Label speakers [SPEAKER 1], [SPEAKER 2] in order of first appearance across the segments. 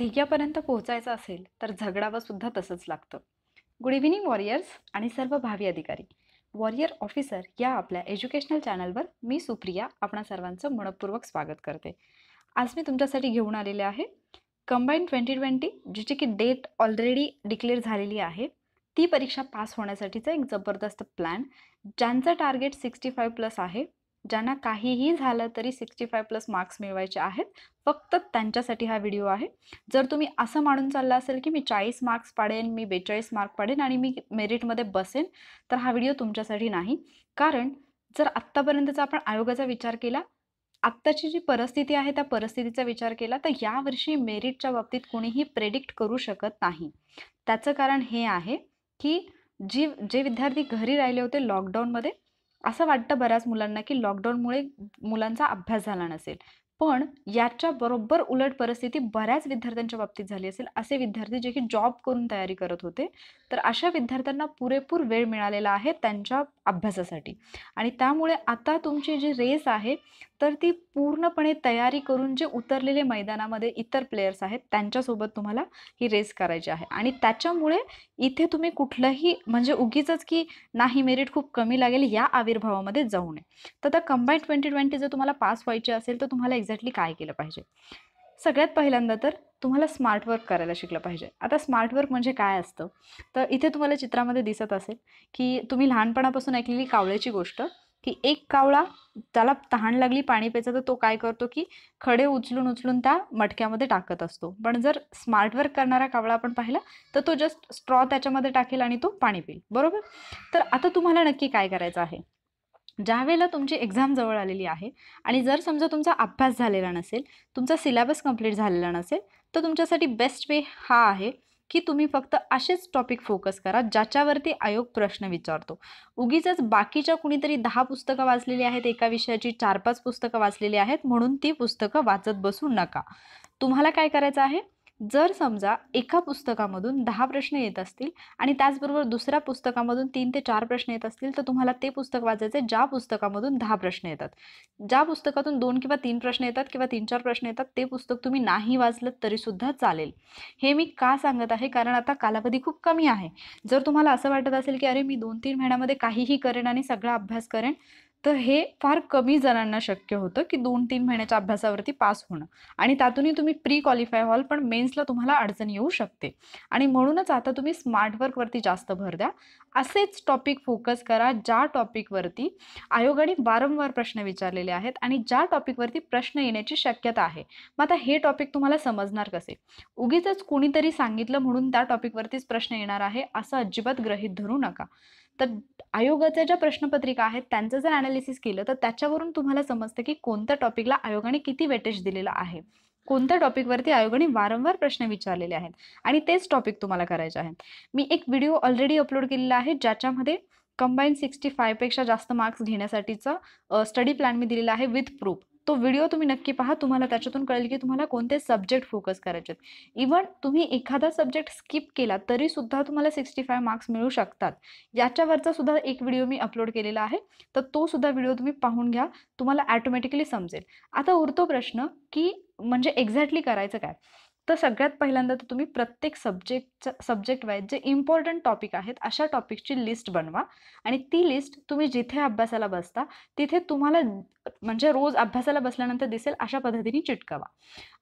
[SPEAKER 1] ध्येयापर्यंत पोहोचायचं असेल तर झगडावं सुद्धा तसंच लागतं गुड इव्हिनिंग वॉरियर्स आणि सर्व भावी अधिकारी वॉरियर ऑफिसर या आपल्या एज्युकेशनल चॅनलवर मी सुप्रिया आपणा सर्वांचं मनपूर्वक स्वागत करते आज मी तुमच्यासाठी घेऊन आलेले आहे कंबाईन ट्वेंटी ट्वेंटी जिची की डेट ऑलरेडी डिक्लेअर झालेली आहे ती परीक्षा पास होण्यासाठीचा एक जबरदस्त प्लॅन ज्यांचं टार्गेट सिक्स्टी फाईव्ह प्लस आहे ज्यांना काहीही झालं तरी सिक्स्टी फाय प्लस मार्क्स मिळवायचे आहेत फक्त त्यांच्यासाठी हा व्हिडिओ आहे जर तुम्ही असं मानून चालला असेल की मी चाळीस मार्क्स पाडेन मी बेचाळीस मार्क पाडेन आणि मी मेरिटमध्ये बसेन तर हा व्हिडिओ तुमच्यासाठी नाही कारण जर आत्तापर्यंतचा आपण आयोगाचा विचार केला आत्ताची जी परिस्थिती आहे त्या परिस्थितीचा विचार केला तर यावर्षी मेरिटच्या बाबतीत कोणीही प्रेडिक्ट करू शकत नाही त्याचं कारण हे आहे की जी जे विद्यार्थी घरी राहिले होते लॉकडाऊनमध्ये असं वाटतं बऱ्याच मुलांना की लॉकडाऊनमुळे मुलांचा अभ्यास झाला नसेल पण याच्या बरोबर उलट परिस्थिती बऱ्याच विद्यार्थ्यांच्या बाबतीत झाली असेल असे विद्यार्थी जे की जॉब करून तयारी करत होते तर अशा विद्यार्थ्यांना पुरेपूर वेळ मिळालेला आहे त्यांच्या अभ्यासासाठी आणि त्यामुळे आता तुमची जी रेस आहे तर ती पूर्णपणे तयारी करून जे उतरलेले मैदानामध्ये इतर प्लेयर्स आहेत त्यांच्यासोबत तुम्हाला ही रेस करायची आहे आणि त्याच्यामुळे इथे तुम्ही कुठलंही म्हणजे उगीच की नाही मेरिट खूप कमी लागेल या आविर्भावामध्ये जाऊ नये तर कंबाईंड ट्वेंटी ट्वेंटी जर तुम्हाला पास व्हायचे असेल तर तुम्हाला एक्झॅक्टली काय केलं पाहिजे सगळ्यात पहिल्यांदा तर तुम्हाला स्मार्ट वर्क करायला शिकलं पाहिजे आता स्मार्ट वर्क म्हणजे काय असतं तर इथे तुम्हाला चित्रामध्ये दिसत असेल की तुम्ही लहानपणापासून ऐकलेली कावळ्याची गोष्ट की एक कावळा त्याला तहान लागली पाणी प्यायचा तर तो काय करतो की खडे उचलून उचलून त्या मटक्यामध्ये टाकत असतो पण जर स्मार्ट वर्क करणारा कावळा आपण पाहिला तर तो जस्ट स्ट्रॉ त्याच्यामध्ये टाकेल आणि तो पाणी पिईल बरोबर तर आता तुम्हाला नक्की काय करायचं आहे ज्यावेळेला तुमची एक्झाम जवळ आलेली आहे आणि जर समजा तुमचा अभ्यास झालेला नसेल तुमचा सिलेबस कंप्लीट झालेला नसेल तर तुमच्यासाठी बेस्ट वे हा आहे की तुम्ही फक्त असेच टॉपिक फोकस करा ज्याच्यावरती आयोग प्रश्न विचारतो उगीच बाकीच्या कुणीतरी दहा पुस्तकं वाचलेली आहेत एका विषयाची चार पाच पुस्तकं वाचलेली आहेत म्हणून ती पुस्तकं वाचत बसू नका तुम्हाला काय करायचं आहे जर समजा एका पुस्तकामधून दहा प्रश्न येत असतील आणि त्याचबरोबर दुसऱ्या पुस्तकामधून तीन ते चार प्रश्न येत असतील तर तुम्हाला ते पुस्तक वाचायचे ज्या पुस्तकामधून दहा प्रश्न येतात ज्या पुस्तकातून दोन किंवा तीन प्रश्न येतात किंवा तीन चार प्रश्न येतात ते पुस्तक तुम्ही नाही वाचलं तरीसुद्धा चालेल हे मी का सांगत आहे कारण आता कालावधी खूप कमी आहे जर तुम्हाला असं वाटत असेल की अरे मी दोन तीन महिन्यामध्ये काहीही करेन आणि सगळा अभ्यास करेन तर हे फार कमी जणांना शक्य होतं की दोन तीन महिन्याच्या अभ्यासावरती पास होणं आणि त्यातूनही तुम्ही प्री क्वालिफाय व्हाल पण मेन्सला तुम्हाला अडचण येऊ शकते आणि म्हणूनच आता तुम्ही स्मार्ट वर्कवरती जास्त भर द्या असेच टॉपिक फोकस करा ज्या टॉपिकवरती आयोगाने वारंवार प्रश्न विचारलेले आहेत आणि ज्या टॉपिकवरती प्रश्न येण्याची शक्यता आहे मग आता हे टॉपिक तुम्हाला समजणार कसे उगीच कुणीतरी सांगितलं म्हणून त्या टॉपिकवरतीच प्रश्न येणार आहे असं अजिबात ग्रहित धरू नका तर आयोगाच्या ज्या प्रश्नपत्रिका आहेत त्यांचं जर अनालिसिस केलं तर त्याच्यावरून तुम्हाला समजतं की कोणत्या टॉपिकला आयोगाने किती वेटेज दिलेला आहे कोणत्या टॉपिकवरती आयोगाने वारंवार प्रश्न विचारलेले आहेत आणि तेच टॉपिक तुम्हाला करायचे आहेत मी एक व्हिडिओ ऑलरेडी अपलोड केलेला आहे ज्याच्यामध्ये कंबाईन सिक्स्टी फायपेक्षा जास्त मार्क्स घेण्यासाठीचा स्टडी प्लॅन मी दिलेला आहे विथ प्रूफ तो व्हिडिओ तुम्ही नक्की पहा तुम्हाला त्याच्यातून कळेल की तुम्हाला कोणते सब्जेक्ट फोकस करायचे इवन तुम्ही एखादा सब्जेक्ट स्किप केला तरी सुद्धा तुम्हाला सिक्स्टी फाय मार्क्स मिळू शकतात याच्यावरचा सुद्धा एक व्हिडिओ मी अपलोड केलेला आहे तर तो सुद्धा व्हिडिओ तुम्ही पाहून घ्या तुम्हाला ॲटोमॅटिकली समजेल आता उरतो प्रश्न की म्हणजे एक्झॅक्टली करायचं काय तर सगळ्यात पहिल्यांदा तर तुम्ही प्रत्येक सब्जेक्टचा सब्जेक्ट वाईज जे इम्पॉर्टंट टॉपिक आहेत अशा टॉपिकची लिस्ट बनवा आणि ती लिस्ट तुम्ही जिथे अभ्यासाला बसता तिथे तुम्हाला म्हणजे रोज अभ्यासाला बसल्यानंतर दिसेल अशा पद्धतीने चिटकावा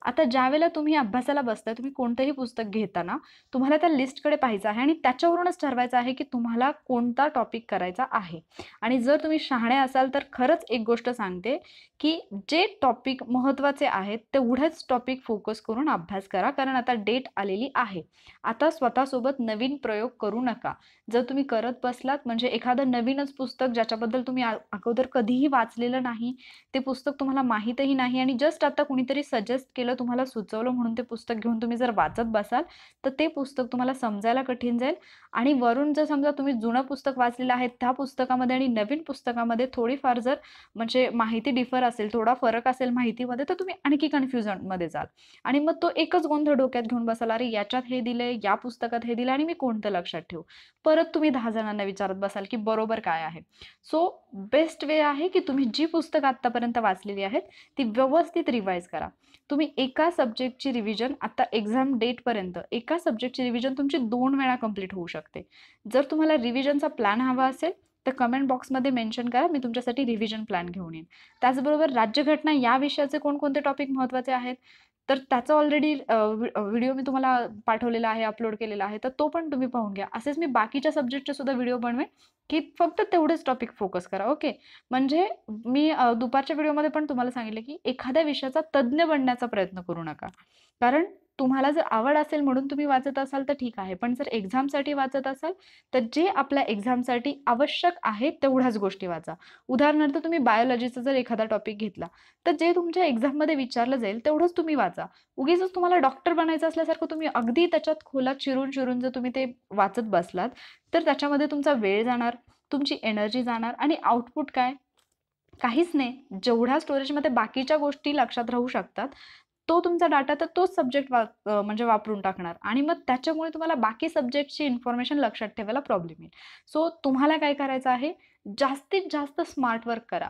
[SPEAKER 1] आता ज्यावेळेला तुम्ही अभ्यासाला बसताय तुम्ही कोणतंही पुस्तक घेताना तुम्हाला त्या लिस्टकडे पाहायचं आहे आणि त्याच्यावरूनच ठरवायचं आहे की तुम्हाला कोणता टॉपिक करायचा आहे आणि जर तुम्ही शहाणे असाल तर खरंच एक गोष्ट सांगते की जे टॉपिक महत्त्वाचे आहेत तेवढेच टॉपिक फोकस करून अभ्यास करा कारण आता डेट आलेली आहे आता स्वतःसोबत नवीन प्रयोग करू नका जर तुम्ही करत बसलात म्हणजे एखादं नवीनच पुस्तक ज्याच्याबद्दल तुम्ही अगोदर कधीही वाचलेलं नाही ते पुस्तक तुम्हाला माहीतही नाही आणि जस्ट आता कुणीतरी सजेस्ट केलं तुम्हाला सुचवलं म्हणून ते पुस्तक घेऊन तुम्ही जर वाचत बसाल तर ते पुस्तक तुम्हाला समजायला कठीण जाईल आणि वरून जर समजा तुम्ही जुनं पुस्तक वाचलेलं आहे त्या पुस्तकामध्ये आणि नवीन पुस्तकामध्ये थोडीफार जर म्हणजे माहिती डिफर असेल थोडा फरक असेल माहितीमध्ये तर तुम्ही आणखी कन्फ्युजनमध्ये जाल आणि मग तो एकच गोंधळ डोक्यात घेऊन बसाल अरे याच्यात हे दिले या पुस्तकात हे दिलं आणि मी कोणतं लक्षात ठेवू परत तुम्ही दहा जणांना विचारत बसाल की बरोबर काय आहे सो बेस्ट वे आहे की तुम्ही जी पुस्तक पुस्तकं आत्तापर्यंत वाचलेली आहेत ती व्यवस्थित रिवाईज करा तुम्ही एका सब्जेक्टची रिव्हिजन आता एक्झाम पर्यंत एका सब्जेक्टची रिव्हिजन तुमची दोन वेळा कंप्लीट होऊ शकते जर तुम्हाला रिव्हिजनचा प्लॅन हवा असेल तर कमेंट बॉक्समध्ये मेन्शन करा मी तुमच्यासाठी रिव्हिजन प्लॅन घेऊन येईन त्याचबरोबर राज्यघटना या विषयाचे कोणकोणते टॉपिक महत्त्वाचे आहेत तर त्याचा ऑलरेडी व्हिडिओ मी तुम्हाला पाठवलेला आहे अपलोड केलेला आहे तर तो पण तुम्ही पाहून घ्या असेच मी बाकीच्या सब्जेक्टचे सुद्धा व्हिडिओ बनवेन की फक्त तेवढेच टॉपिक फोकस करा ओके म्हणजे मी दुपारच्या व्हिडिओमध्ये पण तुम्हाला सांगितले की एखाद्या विषयाचा तज्ज्ञ बनण्याचा प्रयत्न करू नका कारण तुम्हाला जर आवड असेल म्हणून तुम्ही वाचत असाल तर ठीक आहे पण जर एक्झामसाठी वाचत असाल तर जे आपल्या एक्झामसाठी आवश्यक आहे तेवढ्याच गोष्टी वाचा उदाहरणार्थ तुम्ही बायोलॉजीचा जर एखादा टॉपिक घेतला तर जे तुमच्या एक्झाममध्ये विचारलं जाईल तेवढंच तुम्ही वाचा उगीच तुम्हाला डॉक्टर बनायचं असल्यासारखं तुम्ही अगदी त्याच्यात खोलात चिरून चिरून जर तुम्ही ते वाचत बसलात तर त्याच्यामध्ये तुमचा वेळ जाणार तुमची एनर्जी जाणार आणि आउटपुट काय काहीच नाही जेवढ्या स्टोरेजमध्ये बाकीच्या गोष्टी लक्षात राहू शकतात तो तुमचा डाटा तर तोच सब्जेक्ट वा म्हणजे वापरून टाकणार आणि मग त्याच्यामुळे तुम्हाला बाकी सब्जेक्टची इन्फॉर्मेशन लक्षात ठेवायला प्रॉब्लेम येईल सो तुम्हाला काय करायचं आहे जास्तीत जास्त स्मार्ट वर्क करा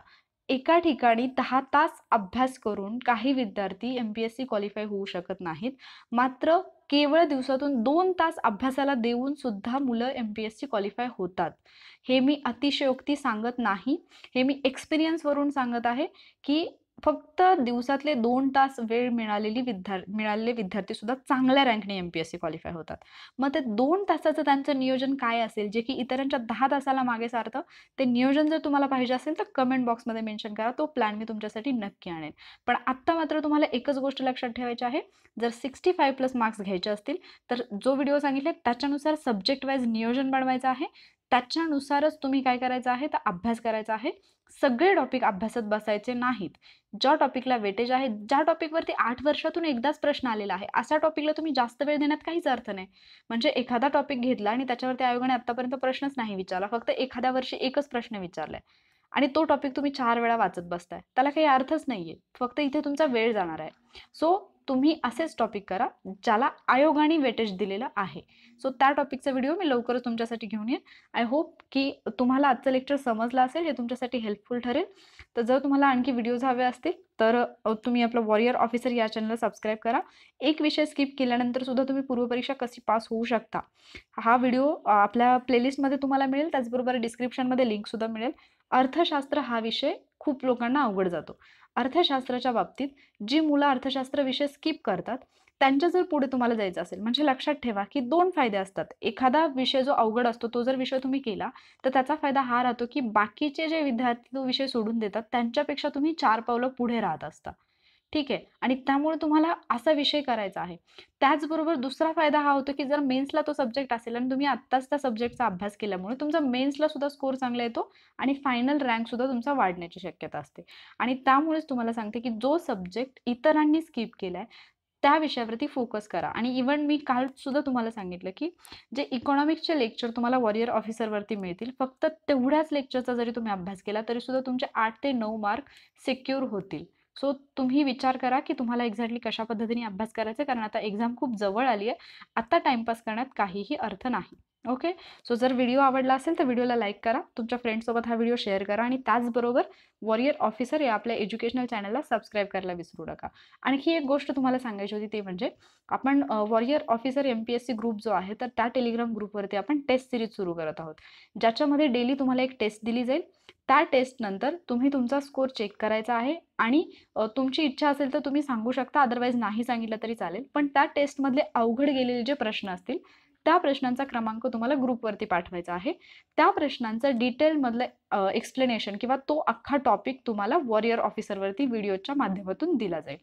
[SPEAKER 1] एका ठिकाणी दहा तास अभ्यास करून काही विद्यार्थी M P S C qualify होऊ शकत नाहीत मात्र केवळ दिवसातून दोन तास अभ्यासाला देऊन सुद्धा मुलं M P S C qualify होतात हे मी अतिशयोक्ती सांगत नाही हे मी एक्सपिरियन्सवरून सांगत आहे की फक्त दिवसातले दोन तास वेळ मिळालेली विद्यार्थी मिळालेले विद्यार्थी सुद्धा चांगल्या रँकने M P S C qualify होतात मग ते दोन तासाचं त्यांचं नियोजन काय असेल जे की इतरांच्या दहा तासाला मागे सारतं ते नियोजन जर तुम्हाला पाहिजे असेल तर कमेंट बॉक्समध्ये मेन्शन करा तो प्लॅन मी तुमच्यासाठी नक्की आणेन पण आत्ता मात्र तुम्हाला एकच गोष्ट लक्षात ठेवायची आहे जर सिक्स्टी फाईव्ह प्लस मार्क्स घ्यायचे असतील तर जो व्हिडिओ सांगितले त्याच्यानुसार सब्जेक्ट वाईज नियोजन बनवायचं आहे त्याच्यानुसारच तुम्ही काय करायचं आहे तर अभ्यास करायचा आहे सगळे टॉपिक अभ्यासात बसायचे नाहीत ज्या टॉपिकला वेटेज आहे ज्या टॉपिकवरती आठ वर्षातून एकदाच प्रश्न आलेला आहे असा टॉपिकला तुम्ही जास्त वेळ देण्यात काहीच अर्थ नाही म्हणजे एखादा टॉपिक घेतला आणि त्याच्यावरती आयोगाने आतापर्यंत प्रश्नच नाही विचारला फक्त एखाद्या वर्षी एकच प्रश्न विचारलाय आणि तो टॉपिक तुम्ही चार वेळा वाचत बसताय त्याला काही अर्थच नाहीये फक्त इथे तुमचा वेळ जाणार आहे सो तुम्ही असेच टॉपिक करा ज्याला आयोगाने वेटेज दिलेलं आहे सो त्या टॉपिकचा व्हिडिओ मी लवकरच तुमच्यासाठी घेऊन येईन आय होप की तुम्हाला आजचं लेक्चर समजलं असेल हे तुमच्यासाठी हेल्पफुल ठरेल तर जर तुम्हाला आणखी व्हिडिओज हवे असतील तर तुम्ही आपलं वॉरियर ऑफिसर या चॅनलला सबस्क्राईब करा एक विषय स्किप केल्यानंतर सुद्धा तुम्ही पूर्वपरीक्षा कशी पास होऊ शकता हा व्हिडिओ आपल्या प्लेलिस्टमध्ये तुम्हाला मिळेल त्याचबरोबर डिस्क्रिप्शनमध्ये सुद्धा मिळेल अर्थशास्त्र हा विषय खूप लोकांना अवघड जातो अर्थशास्त्राच्या बाबतीत जी मुलं अर्थशास्त्र विषय स्किप करतात त्यांच्या जर पुढे तुम्हाला जायचं असेल म्हणजे लक्षात ठेवा की दोन फायदे असतात एखादा विषय जो अवघड असतो तो जर विषय तुम्ही केला तर त्याचा फायदा हा राहतो की बाकीचे जे विद्यार्थी तो विषय सोडून देतात त्यांच्यापेक्षा तुम्ही चार पावलं पुढे राहत असता ठीक आहे आणि त्यामुळे तुम्हाला असा विषय करायचा आहे त्याचबरोबर दुसरा फायदा हा होतो की जर मेन्सला तो सब्जेक्ट असेल आणि तुम्ही आत्ताच त्या सब्जेक्टचा अभ्यास केल्यामुळे तुमचा मेन्सला सुद्धा स्कोर चांगला येतो आणि फायनल रँक सुद्धा तुमचा वाढण्याची शक्यता असते आणि त्यामुळेच तुम्हाला सांगते की जो सब्जेक्ट इतरांनी स्किप केलाय त्या विषयावरती फोकस करा आणि इव्हन मी काल सुद्धा तुम्हाला सांगितलं की जे इकॉनॉमिक्सचे लेक्चर तुम्हाला वॉरियर ऑफिसरवरती मिळतील फक्त तेवढ्याच लेक्चरचा जरी तुम्ही अभ्यास केला तरी सुद्धा तुमचे आठ ते नऊ मार्क सिक्युअर होतील सो तुम्ही विचार करा की तुम्हाला एक्झॅक्टली कशा पद्धतीने अभ्यास करायचा कारण आता एक्झाम खूप जवळ आली आहे आता टाइमपास करण्यात काहीही अर्थ नाही ओके सो जर व्हिडिओ आवडला असेल तर व्हिडिओला लाईक करा तुमच्या सोबत हा व्हिडिओ शेअर करा आणि त्याचबरोबर वॉरियर ऑफिसर या आपल्या एज्युकेशनल चॅनलला सबस्क्राईब करायला विसरू नका आणखी एक गोष्ट तुम्हाला सांगायची होती ती म्हणजे आपण warrior officer M P S C group जो आहे तर त्या टेलिग्राम ग्रुपवरती आपण टेस्ट सिरीज सुरू करत आहोत ज्याच्यामध्ये डेली तुम्हाला एक टेस्ट दिली जाईल त्या टेस्टनंतर तुम्ही तुमचा स्कोर चेक करायचा आहे आणि तुमची इच्छा असेल तर तुम्ही सांगू शकता अदरवाईज नाही सांगितलं तरी चालेल पण त्या टेस्टमधले अवघड गेलेले जे प्रश्न असतील त्या प्रश्नांचा क्रमांक तुम्हाला ग्रुपवरती पाठवायचा आहे त्या प्रश्नांचं डिटेलमधलं एक्सप्लेनेशन किंवा तो अख्खा टॉपिक तुम्हाला वॉरियर ऑफिसरवरती व्हिडिओच्या माध्यमातून दिला जाईल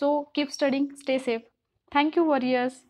[SPEAKER 1] so keep studying stay safe thank you warriors